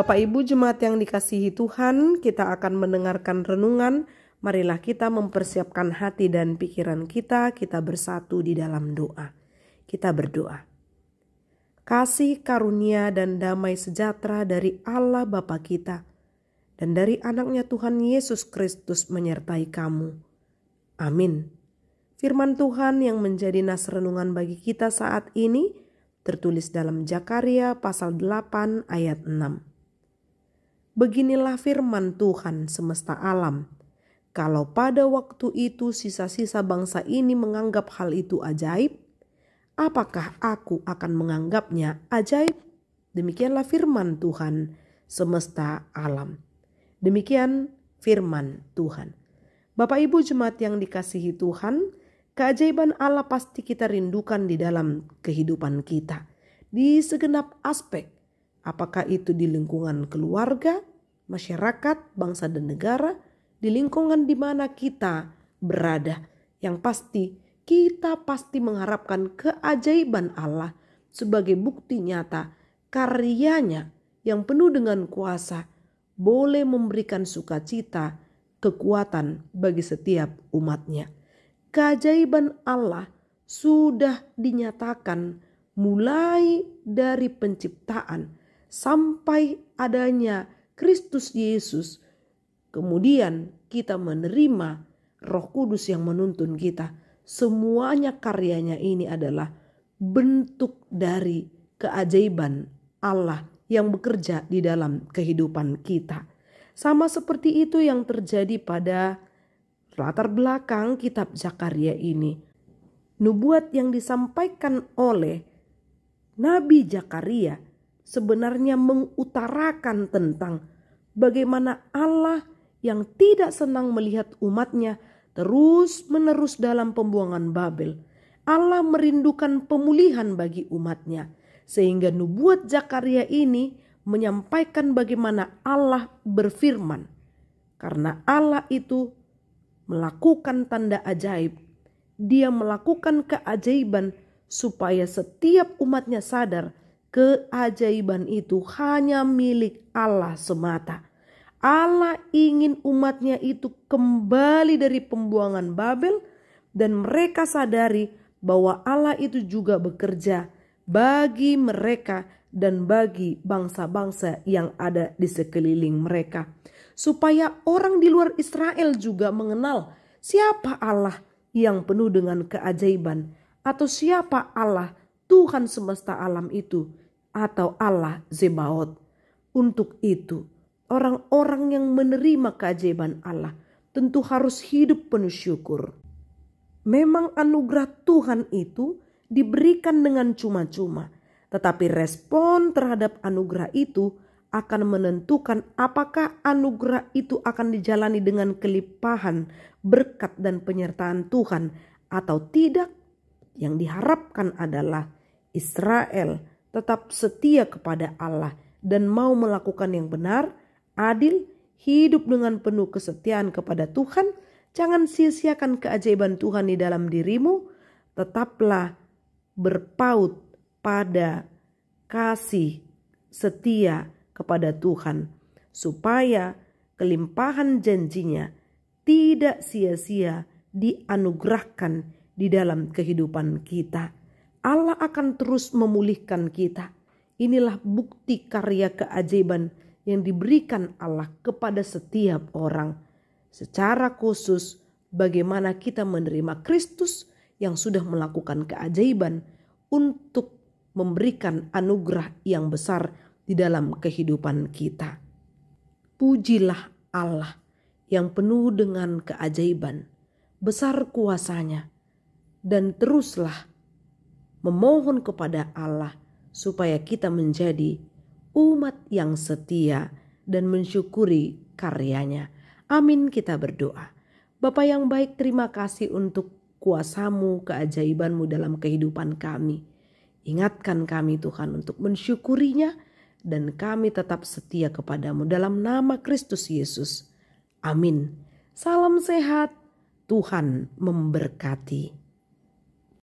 Bapak Ibu jemaat yang dikasihi Tuhan, kita akan mendengarkan renungan. Marilah kita mempersiapkan hati dan pikiran kita, kita bersatu di dalam doa. Kita berdoa. Kasih karunia dan damai sejahtera dari Allah Bapa kita dan dari anaknya Tuhan Yesus Kristus menyertai kamu. Amin. Firman Tuhan yang menjadi nas renungan bagi kita saat ini tertulis dalam Jakaria pasal 8 ayat 6 Beginilah firman Tuhan semesta alam. Kalau pada waktu itu sisa-sisa bangsa ini menganggap hal itu ajaib, apakah aku akan menganggapnya ajaib? Demikianlah firman Tuhan semesta alam. Demikian firman Tuhan. Bapak Ibu jemaat yang dikasihi Tuhan, keajaiban Allah pasti kita rindukan di dalam kehidupan kita di segenap aspek Apakah itu di lingkungan keluarga, masyarakat, bangsa dan negara, di lingkungan di mana kita berada. Yang pasti, kita pasti mengharapkan keajaiban Allah sebagai bukti nyata karyanya yang penuh dengan kuasa boleh memberikan sukacita, kekuatan bagi setiap umatnya. Keajaiban Allah sudah dinyatakan mulai dari penciptaan sampai adanya Kristus Yesus. Kemudian kita menerima Roh Kudus yang menuntun kita. Semuanya karyanya ini adalah bentuk dari keajaiban Allah yang bekerja di dalam kehidupan kita. Sama seperti itu yang terjadi pada latar belakang kitab Zakaria ini. Nubuat yang disampaikan oleh Nabi Zakaria sebenarnya mengutarakan tentang bagaimana Allah yang tidak senang melihat umatnya terus menerus dalam pembuangan Babel. Allah merindukan pemulihan bagi umatnya. Sehingga nubuat Zakaria ini menyampaikan bagaimana Allah berfirman. Karena Allah itu melakukan tanda ajaib. Dia melakukan keajaiban supaya setiap umatnya sadar Keajaiban itu hanya milik Allah semata. Allah ingin umatnya itu kembali dari pembuangan Babel dan mereka sadari bahwa Allah itu juga bekerja bagi mereka dan bagi bangsa-bangsa yang ada di sekeliling mereka. Supaya orang di luar Israel juga mengenal siapa Allah yang penuh dengan keajaiban atau siapa Allah Tuhan semesta alam itu atau Allah Zebaot. Untuk itu, orang-orang yang menerima keajaiban Allah tentu harus hidup penuh syukur. Memang anugerah Tuhan itu diberikan dengan cuma-cuma, tetapi respon terhadap anugerah itu akan menentukan apakah anugerah itu akan dijalani dengan kelipahan berkat, dan penyertaan Tuhan atau tidak. Yang diharapkan adalah Israel tetap setia kepada Allah dan mau melakukan yang benar, adil, hidup dengan penuh kesetiaan kepada Tuhan, jangan sia-siakan keajaiban Tuhan di dalam dirimu, tetaplah berpaut pada kasih setia kepada Tuhan, supaya kelimpahan janjinya tidak sia-sia dianugerahkan di dalam kehidupan kita. Allah akan terus memulihkan kita. Inilah bukti karya keajaiban yang diberikan Allah kepada setiap orang. Secara khusus, bagaimana kita menerima Kristus yang sudah melakukan keajaiban untuk memberikan anugerah yang besar di dalam kehidupan kita. Pujilah Allah yang penuh dengan keajaiban, besar kuasanya, dan teruslah memohon kepada Allah supaya kita menjadi umat yang setia dan mensyukuri karyanya. Amin kita berdoa. Bapa yang baik terima kasih untuk kuasamu, keajaibanmu dalam kehidupan kami. Ingatkan kami Tuhan untuk mensyukurinya dan kami tetap setia kepadamu dalam nama Kristus Yesus. Amin. Salam sehat, Tuhan memberkati.